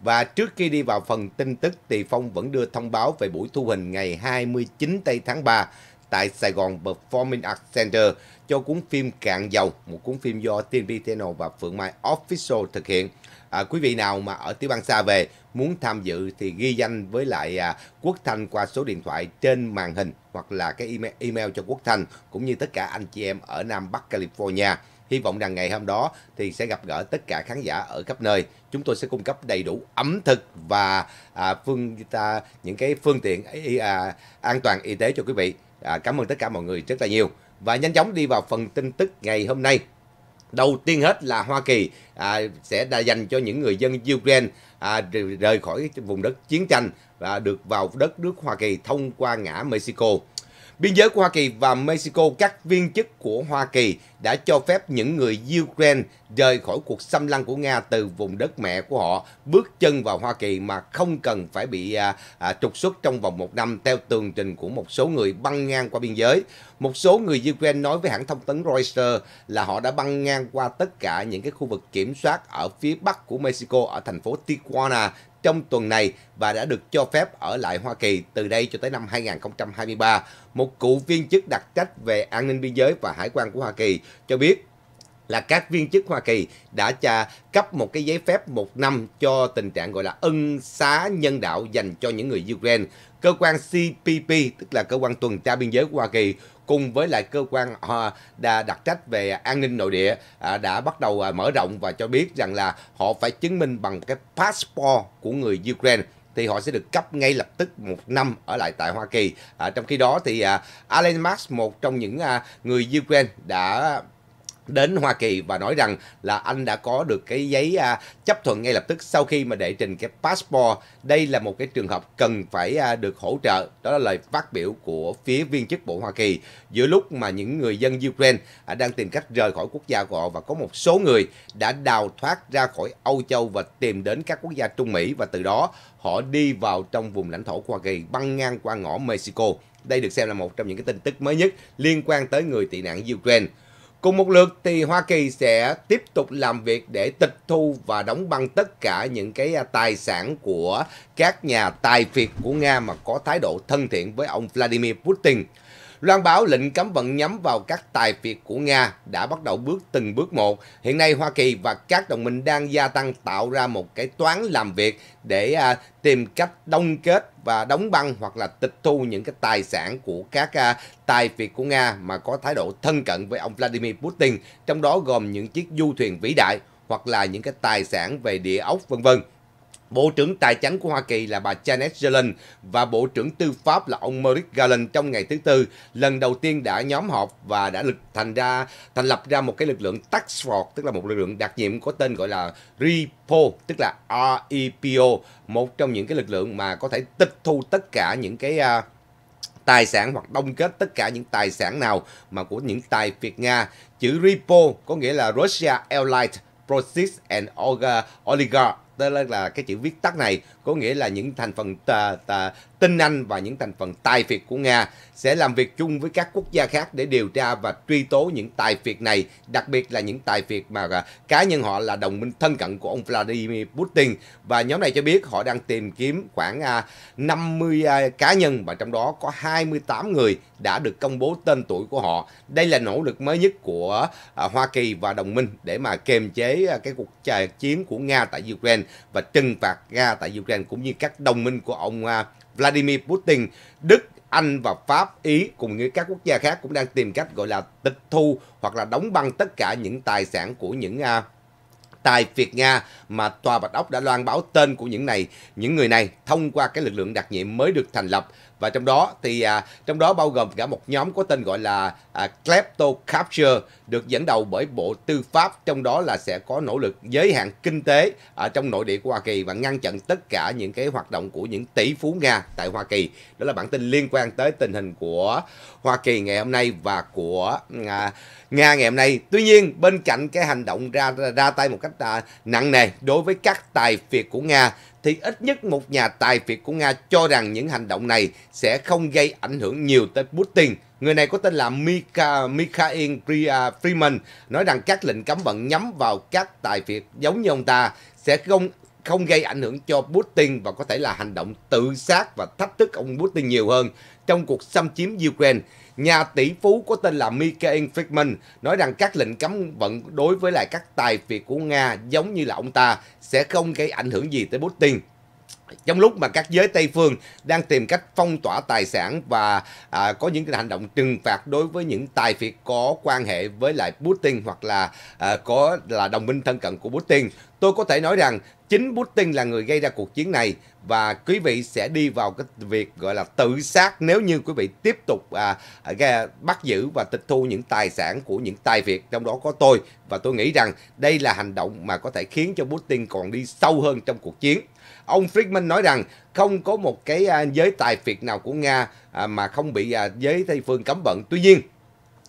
Và trước khi đi vào phần tin tức thì Phong vẫn đưa thông báo về buổi thu hình ngày 29 tây tháng 3 tại Sài Gòn Performing Arts Center cho cuốn phim Cạn Dầu, một cuốn phim do TNP Channel và Phượng Mai Official thực hiện. À, quý vị nào mà ở tiểu bang xa về muốn tham dự thì ghi danh với lại à, Quốc Thanh qua số điện thoại trên màn hình hoặc là cái email, email cho Quốc Thanh cũng như tất cả anh chị em ở Nam Bắc California. Hy vọng rằng ngày hôm đó thì sẽ gặp gỡ tất cả khán giả ở khắp nơi. Chúng tôi sẽ cung cấp đầy đủ ẩm thực và à, phương à, những cái phương tiện à, an toàn y tế cho quý vị. À, cảm ơn tất cả mọi người rất là nhiều. Và nhanh chóng đi vào phần tin tức ngày hôm nay. Đầu tiên hết là Hoa Kỳ à, sẽ đã dành cho những người dân Ukraine à, rời khỏi vùng đất chiến tranh và được vào đất nước Hoa Kỳ thông qua ngã Mexico. Biên giới của Hoa Kỳ và Mexico, các viên chức của Hoa Kỳ đã cho phép những người Ukraine rời khỏi cuộc xâm lăng của Nga từ vùng đất mẹ của họ, bước chân vào Hoa Kỳ mà không cần phải bị à, à, trục xuất trong vòng một năm theo tường trình của một số người băng ngang qua biên giới. Một số người Ukraine nói với hãng thông tấn Reuters là họ đã băng ngang qua tất cả những cái khu vực kiểm soát ở phía bắc của Mexico ở thành phố Tijuana trong tuần này và đã được cho phép ở lại Hoa Kỳ từ đây cho tới năm 2023. Một cựu viên chức đặc trách về an ninh biên giới và hải quan của Hoa Kỳ cho biết là các viên chức Hoa Kỳ đã trà cấp một cái giấy phép một năm cho tình trạng gọi là ân xá nhân đạo dành cho những người Ukraine. Cơ quan CPP, tức là cơ quan tuần tra biên giới của Hoa Kỳ, cùng với lại cơ quan à, đặc trách về an ninh nội địa à, đã bắt đầu à, mở rộng và cho biết rằng là họ phải chứng minh bằng cái passport của người Ukraine thì họ sẽ được cấp ngay lập tức một năm ở lại tại Hoa Kỳ. À, trong khi đó thì à, Alan Max, một trong những à, người Ukraine đã đến Hoa Kỳ và nói rằng là anh đã có được cái giấy à, chấp thuận ngay lập tức sau khi mà đệ trình cái passport. Đây là một cái trường hợp cần phải à, được hỗ trợ. Đó là lời phát biểu của phía viên chức Bộ Hoa Kỳ giữa lúc mà những người dân Ukraine à, đang tìm cách rời khỏi quốc gia của họ và có một số người đã đào thoát ra khỏi Âu Châu và tìm đến các quốc gia Trung Mỹ và từ đó họ đi vào trong vùng lãnh thổ của Hoa Kỳ băng ngang qua ngõ Mexico. Đây được xem là một trong những cái tin tức mới nhất liên quan tới người tị nạn Ukraine. Cùng một lượt thì Hoa Kỳ sẽ tiếp tục làm việc để tịch thu và đóng băng tất cả những cái à, tài sản của các nhà tài phiệt của Nga mà có thái độ thân thiện với ông Vladimir Putin. Loan báo lệnh cấm vận nhắm vào các tài phiệt của Nga đã bắt đầu bước từng bước một. Hiện nay Hoa Kỳ và các đồng minh đang gia tăng tạo ra một cái toán làm việc để à, tìm cách đông kết và đóng băng hoặc là tịch thu những cái tài sản của các à, tài phiệt của Nga mà có thái độ thân cận với ông Vladimir Putin, trong đó gồm những chiếc du thuyền vĩ đại hoặc là những cái tài sản về địa ốc vân vân. Bộ trưởng Tài chính của Hoa Kỳ là bà Janet Yellen và Bộ trưởng Tư pháp là ông Merrick Garland trong ngày thứ Tư lần đầu tiên đã nhóm họp và đã lực thành ra thành lập ra một cái lực lượng tax force tức là một lực lượng đặc nhiệm có tên gọi là REPO tức là REPO một trong những cái lực lượng mà có thể tịch thu tất cả những cái uh, tài sản hoặc đông kết tất cả những tài sản nào mà của những tài Việt Nga chữ REPO có nghĩa là Russia elite Proceeds and Oligarch đó là cái chữ viết tắt này có nghĩa là những thành phần tà, tà, tinh Anh và những thành phần tài phiệt của Nga sẽ làm việc chung với các quốc gia khác để điều tra và truy tố những tài phiệt này, đặc biệt là những tài phiệt mà à, cá nhân họ là đồng minh thân cận của ông Vladimir Putin. Và nhóm này cho biết họ đang tìm kiếm khoảng 50 à, à, cá nhân và trong đó có 28 người đã được công bố tên tuổi của họ. Đây là nỗ lực mới nhất của Hoa Kỳ và đồng minh để mà kiềm chế cái cuộc chiến của Nga tại Ukraine và trừng phạt Nga tại Ukraine Iran cũng như các đồng minh của ông à, Vladimir Putin, Đức, Anh và Pháp, Ý cùng như các quốc gia khác cũng đang tìm cách gọi là tịch thu hoặc là đóng băng tất cả những tài sản của những à, tài Việt Nga mà Tòa Bạch Ốc đã loan báo tên của những này những người này thông qua cái lực lượng đặc nhiệm mới được thành lập và trong đó thì à, trong đó bao gồm cả một nhóm có tên gọi là à, Klepto Capture được dẫn đầu bởi Bộ Tư pháp trong đó là sẽ có nỗ lực giới hạn kinh tế ở à, trong nội địa của Hoa Kỳ và ngăn chặn tất cả những cái hoạt động của những tỷ phú Nga tại Hoa Kỳ. Đó là bản tin liên quan tới tình hình của Hoa Kỳ ngày hôm nay và của à, Nga ngày hôm nay. Tuy nhiên bên cạnh cái hành động ra ra tay một cách à, nặng nề đối với các tài phiệt của Nga thì ít nhất một nhà tài phiệt của Nga cho rằng những hành động này sẽ không gây ảnh hưởng nhiều tới Putin. Người này có tên là Mika, Mikhail Freeman nói rằng các lệnh cấm vận nhắm vào các tài phiệt giống như ông ta sẽ không không gây ảnh hưởng cho Putin và có thể là hành động tự sát và thách thức ông Putin nhiều hơn trong cuộc xâm chiếm Ukraine. Nhà tỷ phú có tên là Mikhail Friedman nói rằng các lệnh cấm vận đối với lại các tài phiệt của Nga giống như là ông ta sẽ không gây ảnh hưởng gì tới Putin. Trong lúc mà các giới Tây phương đang tìm cách phong tỏa tài sản và à, có những cái hành động trừng phạt đối với những tài phiệt có quan hệ với lại Putin hoặc là à, có là đồng minh thân cận của Putin, tôi có thể nói rằng chính Putin là người gây ra cuộc chiến này và quý vị sẽ đi vào cái việc gọi là tự sát nếu như quý vị tiếp tục à, à, bắt giữ và tịch thu những tài sản của những tài Việt trong đó có tôi và tôi nghĩ rằng đây là hành động mà có thể khiến cho Putin còn đi sâu hơn trong cuộc chiến. Ông Friedman nói rằng không có một cái à, giới tài Việt nào của Nga à, mà không bị à, giới Tây phương cấm vận. Tuy nhiên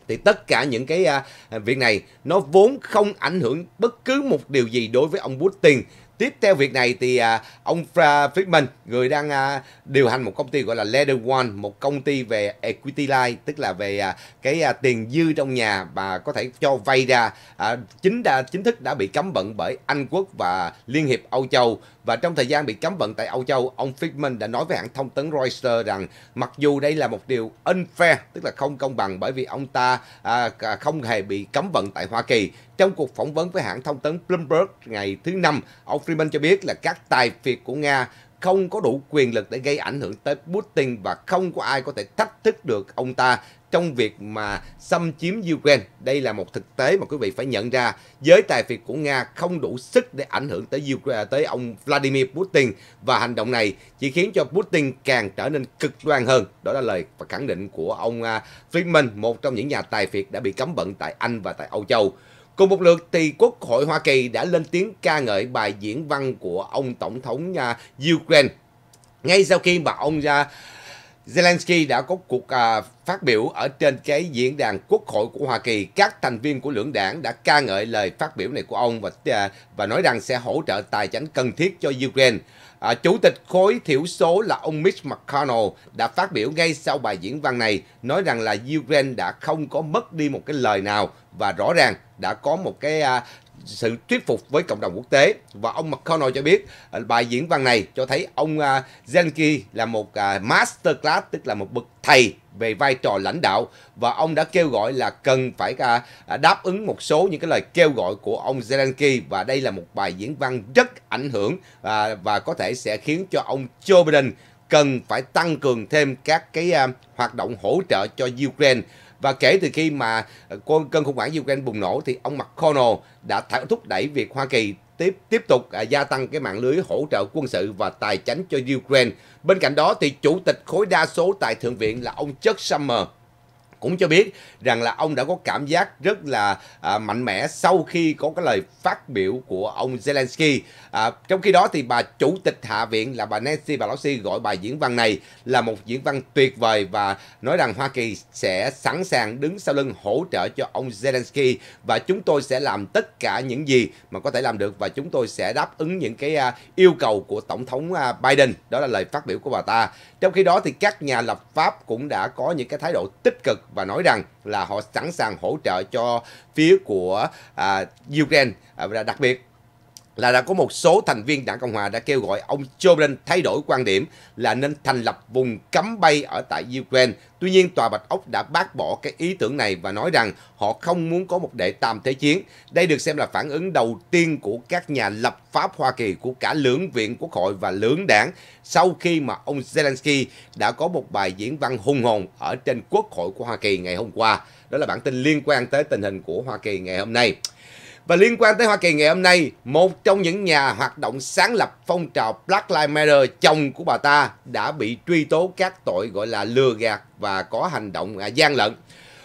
thì tất cả những cái à, à việc này nó vốn không ảnh hưởng bất cứ một điều gì đối với ông Putin Tiếp theo việc này thì à, ông Friedman, người đang à, điều hành một công ty gọi là Leather One, một công ty về equity line, tức là về à, cái à, tiền dư trong nhà và có thể cho vay ra, à, chính đã chính thức đã bị cấm vận bởi Anh quốc và Liên hiệp Âu Châu và trong thời gian bị cấm vận tại Âu Châu, ông Friedman đã nói với hãng thông tấn Reuters rằng mặc dù đây là một điều unfair, tức là không công bằng bởi vì ông ta à, à, không hề bị cấm vận tại Hoa Kỳ. Trong cuộc phỏng vấn với hãng thông tấn Bloomberg ngày thứ Năm, ông Friedman cho biết là các tài phiệt của Nga không có đủ quyền lực để gây ảnh hưởng tới Putin và không có ai có thể thách thức được ông ta trong việc mà xâm chiếm Ukraine. Đây là một thực tế mà quý vị phải nhận ra. Giới tài phiệt của Nga không đủ sức để ảnh hưởng tới Ukraine, tới ông Vladimir Putin và hành động này chỉ khiến cho Putin càng trở nên cực đoan hơn. Đó là lời và khẳng định của ông à, Friedman, một trong những nhà tài phiệt đã bị cấm vận tại Anh và tại Âu Châu. Cùng một lượt thì Quốc hội Hoa Kỳ đã lên tiếng ca ngợi bài diễn văn của ông Tổng thống à, Ukraine ngay sau khi mà ông ra à, Zelensky đã có cuộc à, phát biểu ở trên cái diễn đàn quốc hội của Hoa Kỳ. Các thành viên của lưỡng đảng đã ca ngợi lời phát biểu này của ông và à, và nói rằng sẽ hỗ trợ tài chính cần thiết cho Ukraine. À, Chủ tịch khối thiểu số là ông Mitch McConnell đã phát biểu ngay sau bài diễn văn này, nói rằng là Ukraine đã không có mất đi một cái lời nào và rõ ràng đã có một cái à, sự thuyết phục với cộng đồng quốc tế và ông McConnell cho biết à, bài diễn văn này cho thấy ông à, Zelensky là một à, masterclass tức là một bậc thầy về vai trò lãnh đạo và ông đã kêu gọi là cần phải đáp ứng một số những cái lời kêu gọi của ông Zelensky và đây là một bài diễn văn rất ảnh hưởng và có thể sẽ khiến cho ông Joe Biden cần phải tăng cường thêm các cái hoạt động hỗ trợ cho Ukraine và kể từ khi mà cơn khủng hoảng Ukraine bùng nổ thì ông McConnell đã thúc đẩy việc Hoa Kỳ tiếp tiếp tục à, gia tăng cái mạng lưới hỗ trợ quân sự và tài chính cho Ukraine. Bên cạnh đó thì chủ tịch khối đa số tại thượng viện là ông Chuck Schumer cũng cho biết rằng là ông đã có cảm giác rất là à, mạnh mẽ sau khi có cái lời phát biểu của ông Zelensky. À, trong khi đó thì bà chủ tịch Hạ viện là bà Nancy Pelosi gọi bài diễn văn này là một diễn văn tuyệt vời và nói rằng Hoa Kỳ sẽ sẵn sàng đứng sau lưng hỗ trợ cho ông Zelensky và chúng tôi sẽ làm tất cả những gì mà có thể làm được và chúng tôi sẽ đáp ứng những cái à, yêu cầu của tổng thống à, Biden. Đó là lời phát biểu của bà ta. Trong khi đó thì các nhà lập pháp cũng đã có những cái thái độ tích cực và nói rằng là họ sẵn sàng hỗ trợ cho phía của à, Ukraine à, và đặc biệt là đã có một số thành viên đảng Cộng Hòa đã kêu gọi ông Joe Biden thay đổi quan điểm là nên thành lập vùng cấm bay ở tại Ukraine. Tuy nhiên, Tòa Bạch Ốc đã bác bỏ cái ý tưởng này và nói rằng họ không muốn có một đệ tam thế chiến. Đây được xem là phản ứng đầu tiên của các nhà lập pháp Hoa Kỳ của cả lưỡng viện quốc hội và lưỡng đảng sau khi mà ông Zelensky đã có một bài diễn văn hung hồn ở trên quốc hội của Hoa Kỳ ngày hôm qua. Đó là bản tin liên quan tới tình hình của Hoa Kỳ ngày hôm nay. Và liên quan tới Hoa Kỳ ngày hôm nay, một trong những nhà hoạt động sáng lập phong trào Black Lives Matter, chồng của bà ta, đã bị truy tố các tội gọi là lừa gạt và có hành động à, gian lận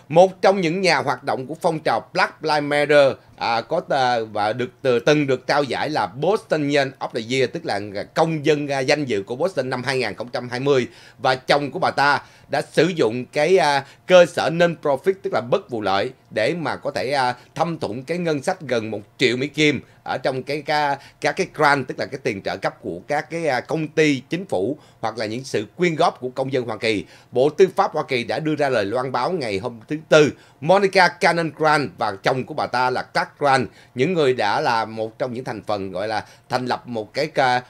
một trong những nhà hoạt động của phong trào Black Lives Matter à, có à, và được từ từng được trao giải là Bostonian of the Year tức là công dân à, danh dự của Boston năm 2020 và chồng của bà ta đã sử dụng cái à, cơ sở non profit tức là bất vụ lợi để mà có thể à, thâm thủng cái ngân sách gần một triệu Mỹ kim ở trong cái các cái, grant tức là cái tiền trợ cấp của các cái à, công ty chính phủ hoặc là những sự quyên góp của công dân Hoa Kỳ. Bộ Tư pháp Hoa Kỳ đã đưa ra lời loan báo ngày hôm thứ tư, Monica Cannon Grant và chồng của bà ta là Clark Grant, những người đã là một trong những thành phần gọi là thành lập một cái à,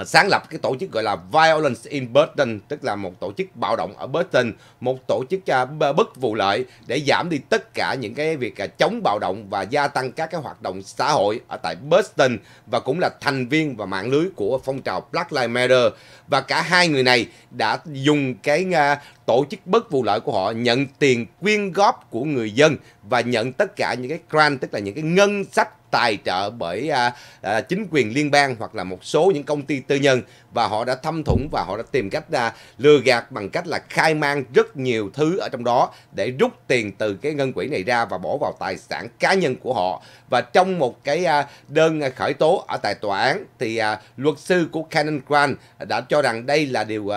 Ờ, sáng lập cái tổ chức gọi là Violence in Burton, tức là một tổ chức bạo động ở Burton, một tổ chức à, bất vụ lợi để giảm đi tất cả những cái việc à, chống bạo động và gia tăng các cái hoạt động xã hội ở tại Burton và cũng là thành viên và mạng lưới của phong trào Black Lives Matter. Và cả hai người này đã dùng cái à, tổ chức bất vụ lợi của họ nhận tiền quyên góp của người dân và nhận tất cả những cái grant tức là những cái ngân sách tài trợ bởi à, à, chính quyền liên bang hoặc là một số những công ty tư nhân và họ đã thâm thủng và họ đã tìm cách ra à, lừa gạt bằng cách là khai mang rất nhiều thứ ở trong đó để rút tiền từ cái ngân quỹ này ra và bỏ vào tài sản cá nhân của họ và trong một cái à, đơn khởi tố ở tại tòa án thì à, luật sư của Canon Grant đã cho rằng đây là điều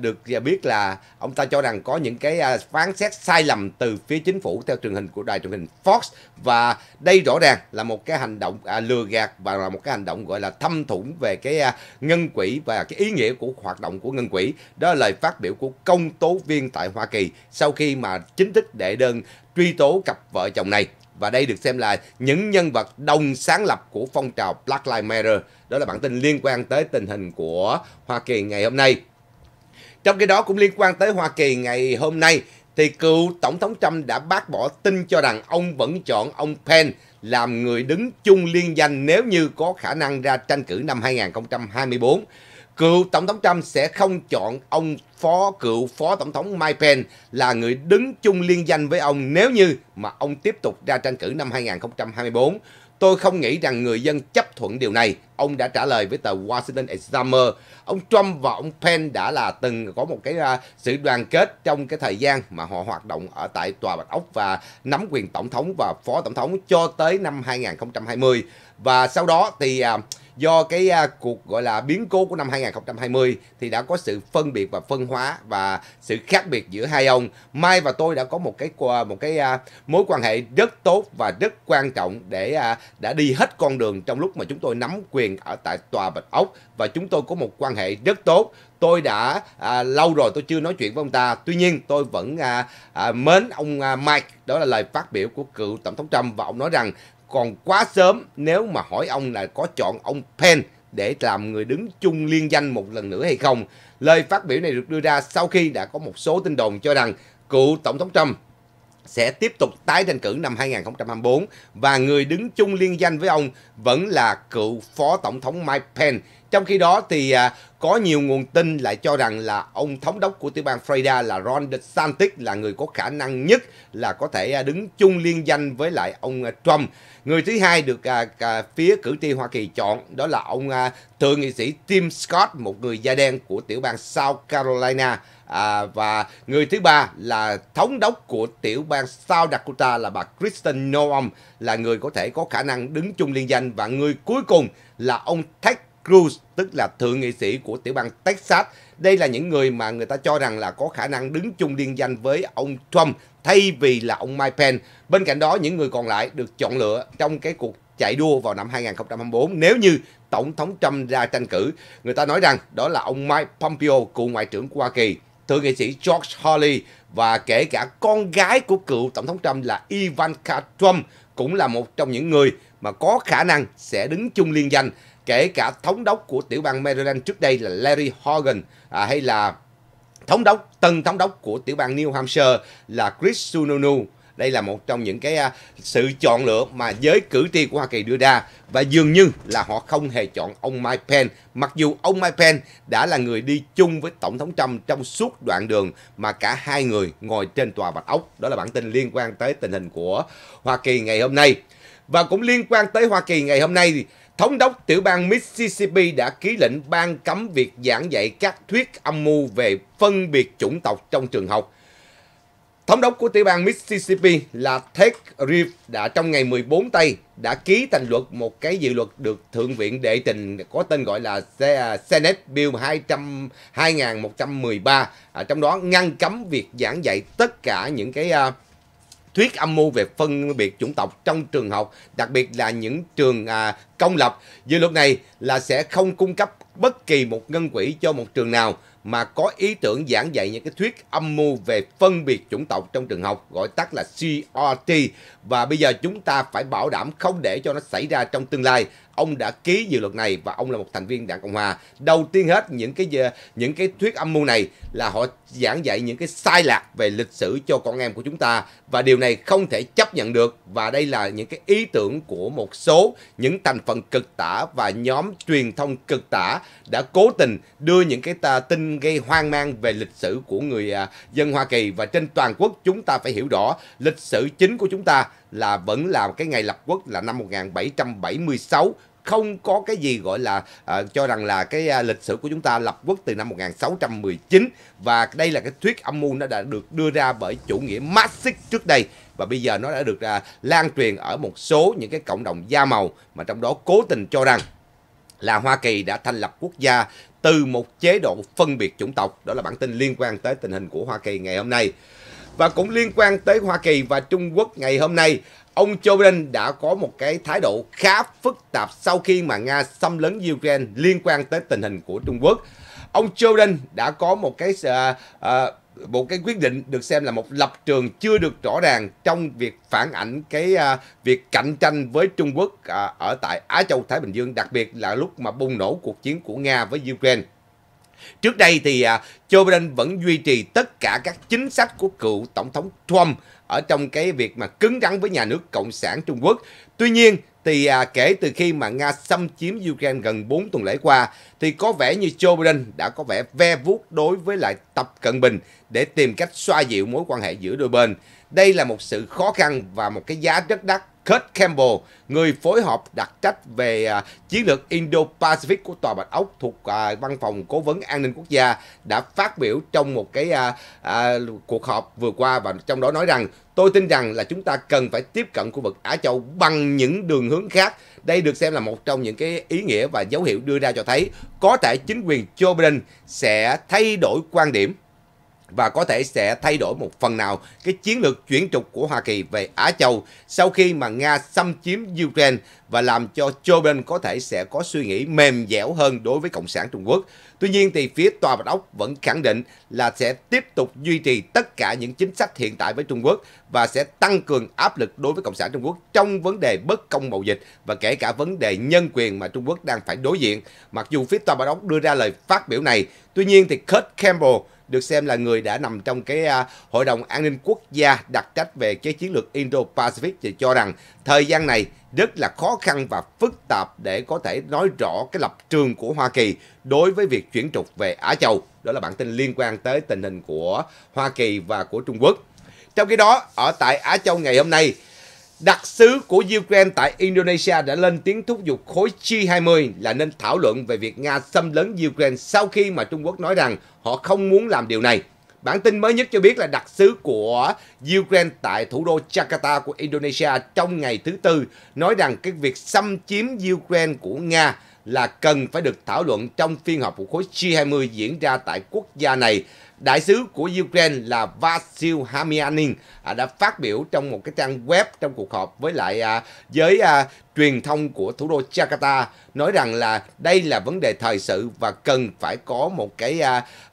được biết là ông ta cho rằng có những cái phán xét sai lầm từ phía chính phủ theo truyền hình của đài truyền hình Fox và đây rõ ràng là một cái hành động lừa gạt và là một cái hành động gọi là thâm thủng về cái ngân quỹ và và cái ý nghĩa của hoạt động của Ngân Quỹ. Đó là lời phát biểu của công tố viên tại Hoa Kỳ sau khi mà chính thức đệ đơn truy tố cặp vợ chồng này và đây được xem là những nhân vật đồng sáng lập của phong trào Black Lives Matter. Đó là bản tin liên quan tới tình hình của Hoa Kỳ ngày hôm nay. Trong khi đó cũng liên quan tới Hoa Kỳ ngày hôm nay thì cựu Tổng thống Trump đã bác bỏ tin cho rằng ông vẫn chọn ông Pence làm người đứng chung liên danh nếu như có khả năng ra tranh cử năm 2024 cựu Tổng thống Trump sẽ không chọn ông phó cựu Phó Tổng thống Mike Pence là người đứng chung liên danh với ông nếu như mà ông tiếp tục ra tranh cử năm 2024. Tôi không nghĩ rằng người dân chấp thuận điều này, ông đã trả lời với tờ Washington Examiner. Ông Trump và ông Pence đã là từng có một cái à, sự đoàn kết trong cái thời gian mà họ hoạt động ở tại Tòa Bạch Ốc và nắm quyền Tổng thống và Phó Tổng thống cho tới năm 2020. Và sau đó thì... Uh, do cái à, cuộc gọi là biến cố của năm 2020 thì đã có sự phân biệt và phân hóa và sự khác biệt giữa hai ông. Mai và tôi đã có một cái à, một cái à, mối quan hệ rất tốt và rất quan trọng để à, đã đi hết con đường trong lúc mà chúng tôi nắm quyền ở tại tòa Bạch Ốc và chúng tôi có một quan hệ rất tốt tôi đã à, lâu rồi tôi chưa nói chuyện với ông ta tuy nhiên tôi vẫn à, à, mến ông à, Mike đó là lời phát biểu của cựu tổng thống Trump và ông nói rằng còn quá sớm nếu mà hỏi ông là có chọn ông Pence để làm người đứng chung liên danh một lần nữa hay không. Lời phát biểu này được đưa ra sau khi đã có một số tin đồn cho rằng cựu Tổng thống Trump sẽ tiếp tục tái tranh cử năm 2024 và người đứng chung liên danh với ông vẫn là cựu phó tổng thống Mike Pence. Trong khi đó thì à, có nhiều nguồn tin lại cho rằng là ông thống đốc của tiểu bang Florida là Ron DeSantis là người có khả năng nhất là có thể à, đứng chung liên danh với lại ông à, Trump. Người thứ hai được phía cử tri Hoa Kỳ chọn đó là ông thượng nghị sĩ Tim Scott, một người da đen của tiểu bang South Carolina à, và người thứ ba là thống đốc của tiểu bang South Dakota là bà Kristen Noam là người có thể có khả năng đứng chung liên danh và người cuối cùng là ông Ted Cruz tức là thượng nghị sĩ của tiểu bang Texas. Đây là những người mà người ta cho rằng là có khả năng đứng chung liên danh với ông Trump thay vì là ông Mike Pence. Bên cạnh đó những người còn lại được chọn lựa trong cái cuộc chạy đua vào năm 2024 nếu như Tổng thống Trump ra tranh cử. Người ta nói rằng đó là ông Mike Pompeo, cựu Ngoại trưởng của Hoa Kỳ, thượng nghị sĩ George Hawley và kể cả con gái của cựu Tổng thống Trump là Ivanka Trump cũng là một trong những người mà có khả năng sẽ đứng chung liên danh kể cả thống đốc của tiểu bang Maryland trước đây là Larry Hogan à, hay là thống đốc tân thống đốc của tiểu bang New Hampshire là Chris Sununu đây là một trong những cái à, sự chọn lựa mà giới cử tri của Hoa Kỳ đưa ra và dường như là họ không hề chọn ông Mike Pence. Mặc dù ông Mike Pence đã là người đi chung với Tổng thống Trump trong suốt đoạn đường mà cả hai người ngồi trên tòa Bạch Ốc. Đó là bản tin liên quan tới tình hình của Hoa Kỳ ngày hôm nay. Và cũng liên quan tới Hoa Kỳ ngày hôm nay thì Thống đốc tiểu bang Mississippi đã ký lệnh ban cấm việc giảng dạy các thuyết âm mưu về phân biệt chủng tộc trong trường học. Thống đốc của tiểu bang Mississippi là Ted Reeves đã trong ngày 14 Tây đã ký thành luật một cái dự luật được Thượng viện đệ trình có tên gọi là à, Senate Bill 200, 2113, à, trong đó ngăn cấm việc giảng dạy tất cả những cái à, thuyết âm mưu về phân biệt chủng tộc trong trường học, đặc biệt là những trường à, công lập. Dự luật này là sẽ không cung cấp bất kỳ một ngân quỹ cho một trường nào mà có ý tưởng giảng dạy những cái thuyết âm mưu về phân biệt chủng tộc trong trường học gọi tắt là CRT và bây giờ chúng ta phải bảo đảm không để cho nó xảy ra trong tương lai ông đã ký dự luật này và ông là một thành viên đảng Cộng hòa. Đầu tiên hết những cái những cái thuyết âm mưu này là họ giảng dạy những cái sai lạc về lịch sử cho con em của chúng ta và điều này không thể chấp nhận được và đây là những cái ý tưởng của một số những thành phần cực tả và nhóm truyền thông cực tả đã cố tình đưa những cái tin gây hoang mang về lịch sử của người à, dân Hoa Kỳ và trên toàn quốc chúng ta phải hiểu rõ lịch sử chính của chúng ta là vẫn là cái ngày lập quốc là năm 1776 không có cái gì gọi là uh, cho rằng là cái uh, lịch sử của chúng ta lập quốc từ năm 1619 và đây là cái thuyết âm mưu nó đã được đưa ra bởi chủ nghĩa Marxist trước đây và bây giờ nó đã được uh, lan truyền ở một số những cái cộng đồng da màu mà trong đó cố tình cho rằng là Hoa Kỳ đã thành lập quốc gia từ một chế độ phân biệt chủng tộc. Đó là bản tin liên quan tới tình hình của Hoa Kỳ ngày hôm nay. Và cũng liên quan tới Hoa Kỳ và Trung Quốc ngày hôm nay, ông Joe Biden đã có một cái thái độ khá phức tạp sau khi mà Nga xâm lấn Ukraine liên quan tới tình hình của Trung Quốc. Ông Joe Biden đã có một cái uh, uh, một cái quyết định được xem là một lập trường chưa được rõ ràng trong việc phản ảnh cái uh, việc cạnh tranh với Trung Quốc uh, ở tại Á Châu Thái Bình Dương, đặc biệt là lúc mà bùng nổ cuộc chiến của Nga với Ukraine. Trước đây thì à, Joe Biden vẫn duy trì tất cả các chính sách của cựu Tổng thống Trump ở trong cái việc mà cứng rắn với nhà nước Cộng sản Trung Quốc. Tuy nhiên thì à, kể từ khi mà Nga xâm chiếm Ukraine gần 4 tuần lễ qua thì có vẻ như Joe Biden đã có vẻ ve vuốt đối với lại Tập Cận Bình để tìm cách xoa dịu mối quan hệ giữa đôi bên. Đây là một sự khó khăn và một cái giá rất đắt Kurt Campbell, người phối hợp đặc trách về à, chiến lược Indo-Pacific của Tòa Bạch Ốc thuộc à, Văn phòng Cố vấn An ninh Quốc gia, đã phát biểu trong một cái à, à, cuộc họp vừa qua và trong đó nói rằng Tôi tin rằng là chúng ta cần phải tiếp cận khu vực Á Châu bằng những đường hướng khác. Đây được xem là một trong những cái ý nghĩa và dấu hiệu đưa ra cho thấy có thể chính quyền Joe Biden sẽ thay đổi quan điểm và có thể sẽ thay đổi một phần nào cái chiến lược chuyển trục của Hoa Kỳ về Á Châu sau khi mà Nga xâm chiếm Ukraine và làm cho Joe Biden có thể sẽ có suy nghĩ mềm dẻo hơn đối với Cộng sản Trung Quốc. Tuy nhiên thì phía Tòa Bạch Ốc vẫn khẳng định là sẽ tiếp tục duy trì tất cả những chính sách hiện tại với Trung Quốc và sẽ tăng cường áp lực đối với Cộng sản Trung Quốc trong vấn đề bất công mậu dịch và kể cả vấn đề nhân quyền mà Trung Quốc đang phải đối diện. Mặc dù phía Tòa Bạch Ốc đưa ra lời phát biểu này, tuy nhiên thì Kurt Campbell được xem là người đã nằm trong cái à, Hội đồng An ninh Quốc gia đặc trách về cái chiến lược Indo-Pacific thì cho rằng thời gian này rất là khó khăn và phức tạp để có thể nói rõ cái lập trường của Hoa Kỳ đối với việc chuyển trục về Á Châu. Đó là bản tin liên quan tới tình hình của Hoa Kỳ và của Trung Quốc. Trong khi đó, ở tại Á Châu ngày hôm nay, Đặc sứ của Ukraine tại Indonesia đã lên tiếng thúc giục khối G20 là nên thảo luận về việc Nga xâm lấn Ukraine sau khi mà Trung Quốc nói rằng họ không muốn làm điều này. Bản tin mới nhất cho biết là đặc sứ của Ukraine tại thủ đô Jakarta của Indonesia trong ngày thứ Tư nói rằng cái việc xâm chiếm Ukraine của Nga là cần phải được thảo luận trong phiên họp của khối G20 diễn ra tại quốc gia này Đại sứ của Ukraine là Vasil Hamianin à, đã phát biểu trong một cái trang web trong cuộc họp với lại à, giới à, truyền thông của thủ đô Jakarta nói rằng là đây là vấn đề thời sự và cần phải có một cái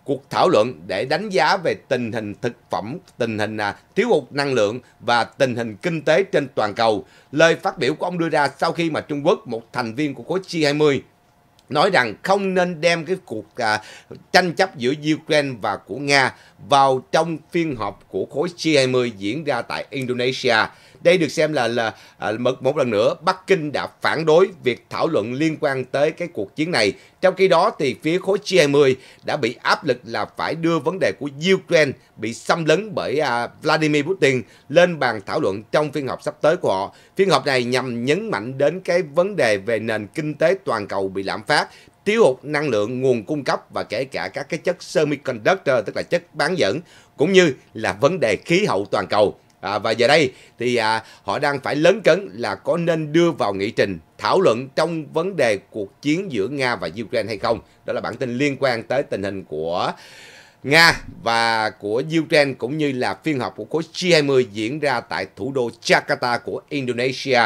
cuộc thảo luận để đánh giá về tình hình thực phẩm, tình hình thiếu hụt năng lượng và tình hình kinh tế trên toàn cầu. Lời phát biểu của ông đưa ra sau khi mà Trung Quốc, một thành viên của khối G20, nói rằng không nên đem cái cuộc à, tranh chấp giữa Ukraine và của Nga vào trong phiên họp của khối G20 diễn ra tại Indonesia. Đây được xem là là à, một lần nữa Bắc Kinh đã phản đối việc thảo luận liên quan tới cái cuộc chiến này. Trong khi đó thì phía khối G20 đã bị áp lực là phải đưa vấn đề của Ukraine bị xâm lấn bởi à, Vladimir Putin lên bàn thảo luận trong phiên họp sắp tới của họ. Phiên họp này nhằm nhấn mạnh đến cái vấn đề về nền kinh tế toàn cầu bị lạm phát, thiếu hụt năng lượng nguồn cung cấp và kể cả các cái chất semiconductor tức là chất bán dẫn cũng như là vấn đề khí hậu toàn cầu À, và giờ đây thì à, họ đang phải lấn cấn là có nên đưa vào nghị trình thảo luận trong vấn đề cuộc chiến giữa Nga và Ukraine hay không. Đó là bản tin liên quan tới tình hình của Nga và của Ukraine cũng như là phiên họp của khối G20 diễn ra tại thủ đô Jakarta của Indonesia.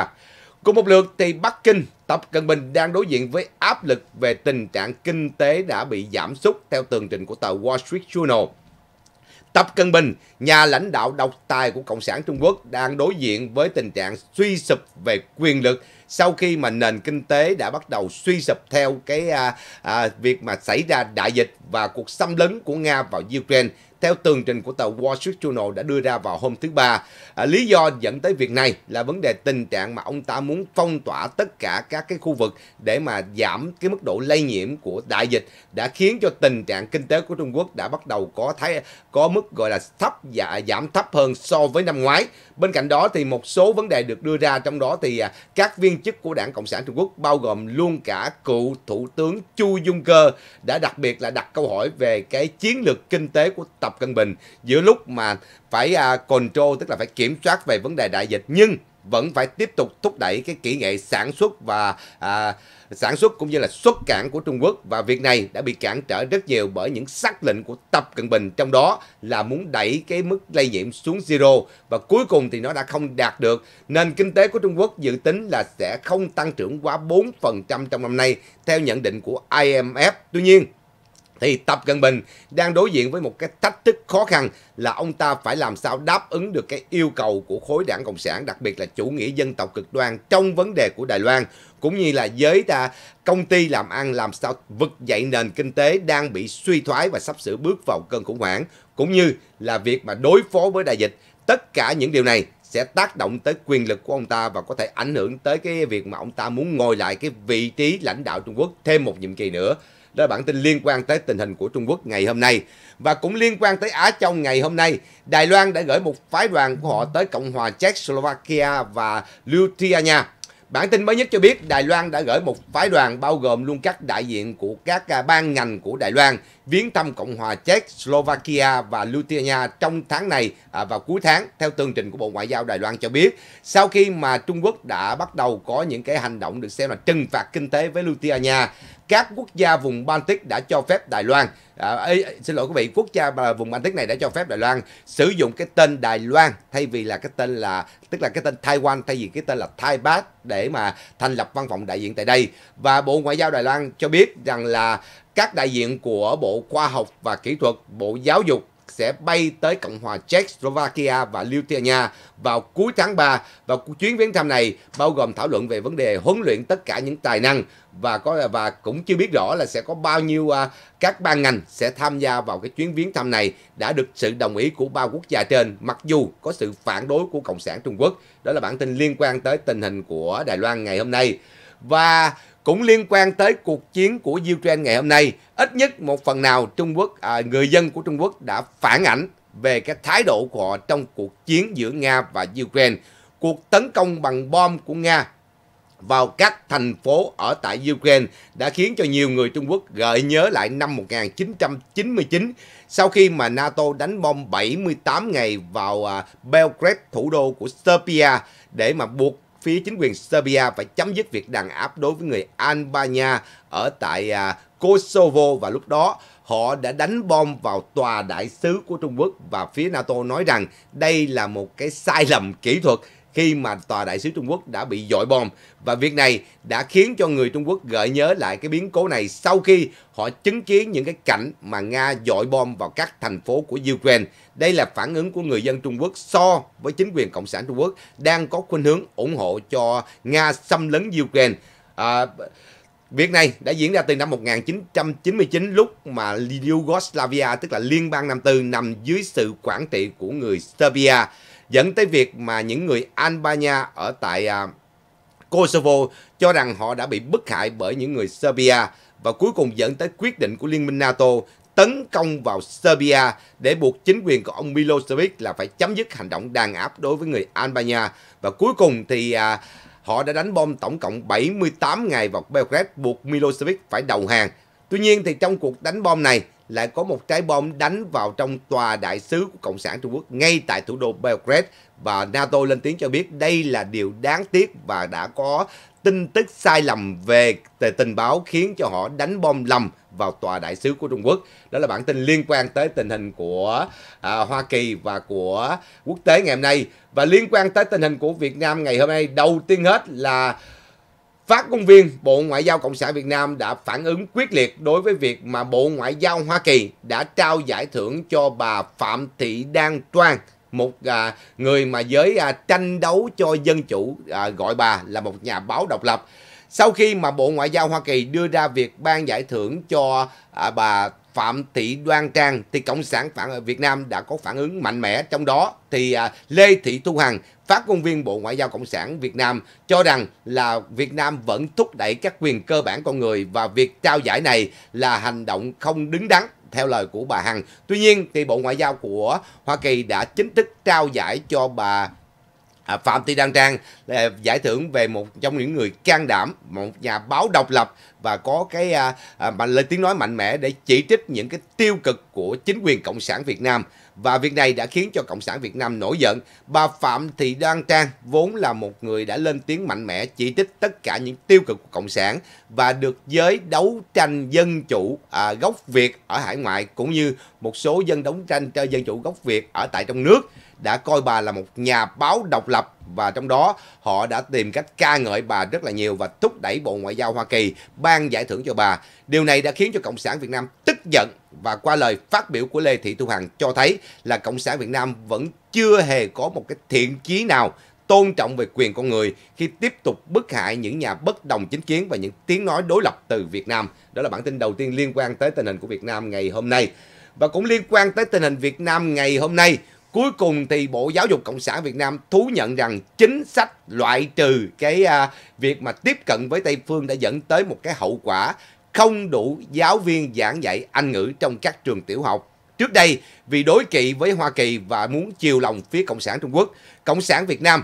Cùng một lượt thì Bắc Kinh, Tập Cận Bình đang đối diện với áp lực về tình trạng kinh tế đã bị giảm sút theo tường trình của tờ Wall Street Journal. Tập Cận Bình, nhà lãnh đạo độc tài của Cộng sản Trung Quốc đang đối diện với tình trạng suy sụp về quyền lực sau khi mà nền kinh tế đã bắt đầu suy sụp theo cái à, à, việc mà xảy ra đại dịch và cuộc xâm lấn của Nga vào Ukraine theo tường trình của tàu Wall Street Journal đã đưa ra vào hôm thứ Ba. À, lý do dẫn tới việc này là vấn đề tình trạng mà ông ta muốn phong tỏa tất cả các cái khu vực để mà giảm cái mức độ lây nhiễm của đại dịch đã khiến cho tình trạng kinh tế của Trung Quốc đã bắt đầu có thấy có mức gọi là thấp và dạ, giảm thấp hơn so với năm ngoái. Bên cạnh đó thì một số vấn đề được đưa ra trong đó thì à, các viên chức của Đảng Cộng sản Trung Quốc bao gồm luôn cả cựu Thủ tướng Chu Dung Cơ đã đặc biệt là đặt câu hỏi về cái chiến lược kinh tế của Tập Cận Bình giữa lúc mà phải à, control tức là phải kiểm soát về vấn đề đại dịch nhưng vẫn phải tiếp tục thúc đẩy cái kỹ nghệ sản xuất và à, sản xuất cũng như là xuất cảng của Trung Quốc và việc này đã bị cản trở rất nhiều bởi những xác lệnh của Tập Cận Bình trong đó là muốn đẩy cái mức lây nhiễm xuống zero và cuối cùng thì nó đã không đạt được. Nền kinh tế của Trung Quốc dự tính là sẽ không tăng trưởng quá 4% trong năm nay theo nhận định của IMF. Tuy nhiên thì Tập Cận Bình đang đối diện với một cái thách thức khó khăn là ông ta phải làm sao đáp ứng được cái yêu cầu của khối đảng Cộng sản, đặc biệt là chủ nghĩa dân tộc cực đoan trong vấn đề của Đài Loan, cũng như là giới ta công ty làm ăn làm sao vực dậy nền kinh tế đang bị suy thoái và sắp sửa bước vào cơn khủng hoảng, cũng như là việc mà đối phó với đại dịch. Tất cả những điều này sẽ tác động tới quyền lực của ông ta và có thể ảnh hưởng tới cái việc mà ông ta muốn ngồi lại cái vị trí lãnh đạo Trung Quốc thêm một nhiệm kỳ nữa. Đó là bản tin liên quan tới tình hình của Trung Quốc ngày hôm nay. Và cũng liên quan tới Á Châu ngày hôm nay, Đài Loan đã gửi một phái đoàn của họ tới Cộng hòa Czech, Slovakia và Lithuania. Bản tin mới nhất cho biết Đài Loan đã gửi một phái đoàn bao gồm luôn các đại diện của các à, ban ngành của Đài Loan viếng thăm Cộng hòa Czech, Slovakia và Lithuania trong tháng này à, vào cuối tháng theo tương trình của Bộ Ngoại giao Đài Loan cho biết. Sau khi mà Trung Quốc đã bắt đầu có những cái hành động được xem là trừng phạt kinh tế với Lithuania, các quốc gia vùng Baltic đã cho phép Đài Loan à, ấy, xin lỗi quý vị, quốc gia à, vùng Baltic này đã cho phép Đài Loan sử dụng cái tên Đài Loan thay vì là cái tên là tức là cái tên Taiwan thay vì cái tên là Thai Bát để để mà thành lập văn phòng đại diện tại đây. Và Bộ Ngoại giao Đài Loan cho biết rằng là các đại diện của Bộ Khoa học và Kỹ thuật, Bộ Giáo dục sẽ bay tới Cộng hòa Czech, Slovakia và Lithuania vào cuối tháng 3 và chuyến viếng thăm này bao gồm thảo luận về vấn đề huấn luyện tất cả những tài năng và có và cũng chưa biết rõ là sẽ có bao nhiêu uh, các ban ngành sẽ tham gia vào cái chuyến viếng thăm này đã được sự đồng ý của ba quốc gia trên mặc dù có sự phản đối của Cộng sản Trung Quốc. Đó là bản tin liên quan tới tình hình của Đài Loan ngày hôm nay. Và cũng liên quan tới cuộc chiến của Ukraine ngày hôm nay. Ít nhất một phần nào Trung Quốc, à, người dân của Trung Quốc đã phản ảnh về cái thái độ của họ trong cuộc chiến giữa Nga và Ukraine. Cuộc tấn công bằng bom của Nga vào các thành phố ở tại Ukraine đã khiến cho nhiều người Trung Quốc gợi nhớ lại năm 1999 sau khi mà NATO đánh bom 78 ngày vào à, Belgrade, thủ đô của Serbia để mà buộc phía chính quyền Serbia phải chấm dứt việc đàn áp đối với người Albania ở tại à, Kosovo và lúc đó họ đã đánh bom vào tòa đại sứ của Trung Quốc và phía NATO nói rằng đây là một cái sai lầm kỹ thuật khi mà tòa đại sứ Trung Quốc đã bị dội bom và việc này đã khiến cho người Trung Quốc gợi nhớ lại cái biến cố này sau khi họ chứng kiến những cái cảnh mà Nga dội bom vào các thành phố của Ukraine. Đây là phản ứng của người dân Trung Quốc so với chính quyền Cộng sản Trung Quốc đang có khuynh hướng ủng hộ cho Nga xâm lấn Ukraine. À, Việc này đã diễn ra từ năm 1999 lúc mà Yugoslavia, tức là Liên bang Nam Tư, nằm dưới sự quản trị của người Serbia dẫn tới việc mà những người Albania ở tại à, Kosovo cho rằng họ đã bị bức hại bởi những người Serbia và cuối cùng dẫn tới quyết định của Liên minh NATO tấn công vào Serbia để buộc chính quyền của ông Milosevic là phải chấm dứt hành động đàn áp đối với người Albania. Và cuối cùng thì à, họ đã đánh bom tổng cộng 78 ngày vào Belgrade buộc Milosevic phải đầu hàng. Tuy nhiên thì trong cuộc đánh bom này lại có một trái bom đánh vào trong tòa đại sứ của Cộng sản Trung Quốc ngay tại thủ đô Belgrade và NATO lên tiếng cho biết đây là điều đáng tiếc và đã có tin tức sai lầm về tình báo khiến cho họ đánh bom lầm vào tòa đại sứ của Trung Quốc. Đó là bản tin liên quan tới tình hình của à, Hoa Kỳ và của quốc tế ngày hôm nay. Và liên quan tới tình hình của Việt Nam ngày hôm nay, đầu tiên hết là Phát ngôn viên Bộ Ngoại giao Cộng sản Việt Nam đã phản ứng quyết liệt đối với việc mà Bộ Ngoại giao Hoa Kỳ đã trao giải thưởng cho bà Phạm Thị Đan Toan, một à, người mà giới à, tranh đấu cho dân chủ à, gọi bà là một nhà báo độc lập. Sau khi mà Bộ Ngoại giao Hoa Kỳ đưa ra việc ban giải thưởng cho bà Phạm Thị Đoan Trang thì Cộng sản phản ở Việt Nam đã có phản ứng mạnh mẽ trong đó thì à, Lê Thị Thu Hằng phát ngôn viên Bộ Ngoại giao Cộng sản Việt Nam cho rằng là Việt Nam vẫn thúc đẩy các quyền cơ bản con người và việc trao giải này là hành động không đứng đắn theo lời của bà Hằng. Tuy nhiên thì Bộ Ngoại giao của Hoa Kỳ đã chính thức trao giải cho bà à, Phạm Thị Đăng Trang à, giải thưởng về một trong những người can đảm, một nhà báo độc lập và có cái à, à, lên tiếng nói mạnh mẽ để chỉ trích những cái tiêu cực của chính quyền Cộng sản Việt Nam. Và việc này đã khiến cho Cộng sản Việt Nam nổi giận. Bà Phạm Thị Đăng Trang vốn là một người đã lên tiếng mạnh mẽ chỉ trích tất cả những tiêu cực của Cộng sản và được giới đấu tranh dân chủ à, gốc Việt ở hải ngoại cũng như một số dân đấu tranh cho dân chủ gốc Việt ở tại trong nước đã coi bà là một nhà báo độc lập và trong đó họ đã tìm cách ca ngợi bà rất là nhiều và thúc đẩy Bộ Ngoại giao Hoa Kỳ ban giải thưởng cho bà. Điều này đã khiến cho Cộng sản Việt Nam tức giận và qua lời phát biểu của Lê Thị Thu Hằng cho thấy là Cộng sản Việt Nam vẫn chưa hề có một cái thiện chí nào tôn trọng về quyền con người khi tiếp tục bức hại những nhà bất đồng chính kiến và những tiếng nói đối lập từ Việt Nam. Đó là bản tin đầu tiên liên quan tới tình hình của Việt Nam ngày hôm nay. Và cũng liên quan tới tình hình Việt Nam ngày hôm nay, Cuối cùng thì Bộ Giáo dục Cộng sản Việt Nam thú nhận rằng chính sách loại trừ cái à, việc mà tiếp cận với Tây phương đã dẫn tới một cái hậu quả không đủ giáo viên giảng dạy Anh ngữ trong các trường tiểu học. Trước đây, vì đối kỵ với Hoa Kỳ và muốn chiều lòng phía Cộng sản Trung Quốc, Cộng sản Việt Nam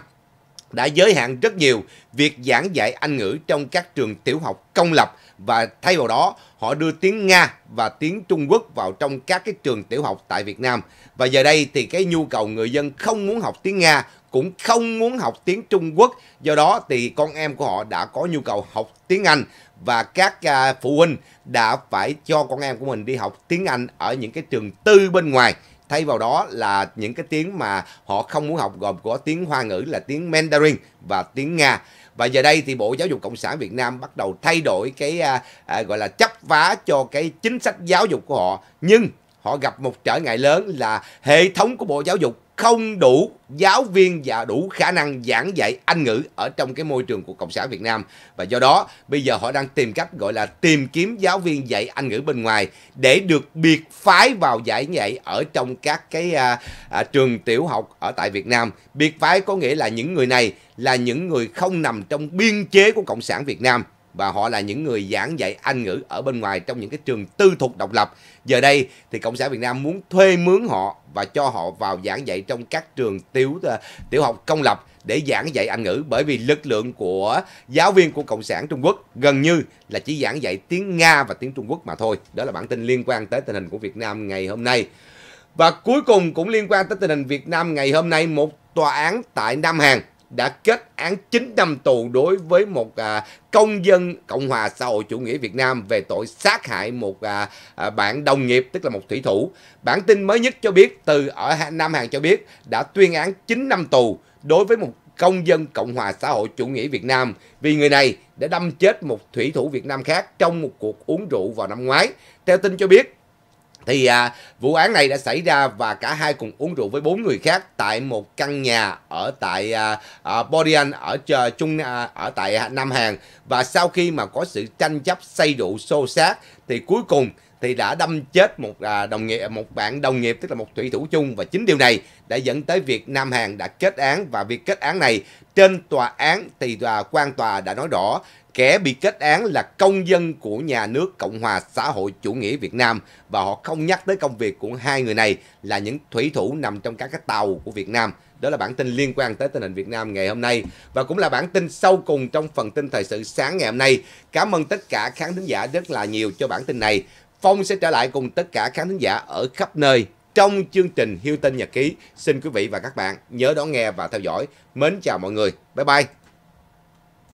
đã giới hạn rất nhiều việc giảng dạy Anh ngữ trong các trường tiểu học công lập và thay vào đó họ đưa tiếng Nga và tiếng Trung Quốc vào trong các cái trường tiểu học tại Việt Nam. Và giờ đây thì cái nhu cầu người dân không muốn học tiếng Nga cũng không muốn học tiếng Trung Quốc. Do đó thì con em của họ đã có nhu cầu học tiếng Anh và các à, phụ huynh đã phải cho con em của mình đi học tiếng Anh ở những cái trường tư bên ngoài. Thay vào đó là những cái tiếng mà họ không muốn học gồm có tiếng Hoa ngữ là tiếng Mandarin và tiếng Nga. Và giờ đây thì Bộ Giáo dục Cộng sản Việt Nam bắt đầu thay đổi cái à, à, gọi là chấp vá cho cái chính sách giáo dục của họ. Nhưng họ gặp một trở ngại lớn là hệ thống của Bộ Giáo dục không đủ giáo viên và đủ khả năng giảng dạy Anh ngữ ở trong cái môi trường của Cộng sản Việt Nam. Và do đó, bây giờ họ đang tìm cách gọi là tìm kiếm giáo viên dạy Anh ngữ bên ngoài để được biệt phái vào dạy dạy ở trong các cái à, à, trường tiểu học ở tại Việt Nam. Biệt phái có nghĩa là những người này là những người không nằm trong biên chế của Cộng sản Việt Nam và họ là những người giảng dạy Anh ngữ ở bên ngoài trong những cái trường tư thục độc lập. Giờ đây thì Cộng sản Việt Nam muốn thuê mướn họ và cho họ vào giảng dạy trong các trường tiểu ờ, tiểu học công lập để giảng dạy Anh ngữ bởi vì lực lượng của giáo viên của Cộng sản Trung Quốc gần như là chỉ giảng dạy tiếng Nga và tiếng Trung Quốc mà thôi. Đó là bản tin liên quan tới tình hình của Việt Nam ngày hôm nay. Và cuối cùng cũng liên quan tới tình hình Việt Nam ngày hôm nay một tòa án tại Nam Hàn đã kết án 9 năm tù đối với một à, công dân Cộng hòa xã hội chủ nghĩa Việt Nam về tội sát hại một à, à, bạn đồng nghiệp tức là một thủy thủ. Bản tin mới nhất cho biết từ ở Nam Hàn cho biết đã tuyên án 9 năm tù đối với một công dân Cộng hòa xã hội chủ nghĩa Việt Nam vì người này đã đâm chết một thủy thủ Việt Nam khác trong một cuộc uống rượu vào năm ngoái. Theo tin cho biết, thì à, vụ án này đã xảy ra và cả hai cùng uống rượu với bốn người khác tại một căn nhà ở tại à, à, Bodian ở chờ chung à, ở tại Nam Hàn và sau khi mà có sự tranh chấp say rượu xô xát thì cuối cùng thì đã đâm chết một à, đồng nghiệp một bạn đồng nghiệp tức là một thủy thủ chung và chính điều này đã dẫn tới việc Nam Hàn đã kết án và việc kết án này trên tòa án thì tòa à, quan tòa đã nói rõ Kẻ bị kết án là công dân của nhà nước Cộng hòa xã hội chủ nghĩa Việt Nam và họ không nhắc tới công việc của hai người này là những thủy thủ nằm trong các cái tàu của Việt Nam. Đó là bản tin liên quan tới tình hình Việt Nam ngày hôm nay và cũng là bản tin sau cùng trong phần tin thời sự sáng ngày hôm nay. Cảm ơn tất cả khán thính giả rất là nhiều cho bản tin này. Phong sẽ trở lại cùng tất cả khán thính giả ở khắp nơi trong chương trình Hiêu Tin Nhật Ký. Xin quý vị và các bạn nhớ đón nghe và theo dõi. Mến chào mọi người. Bye bye.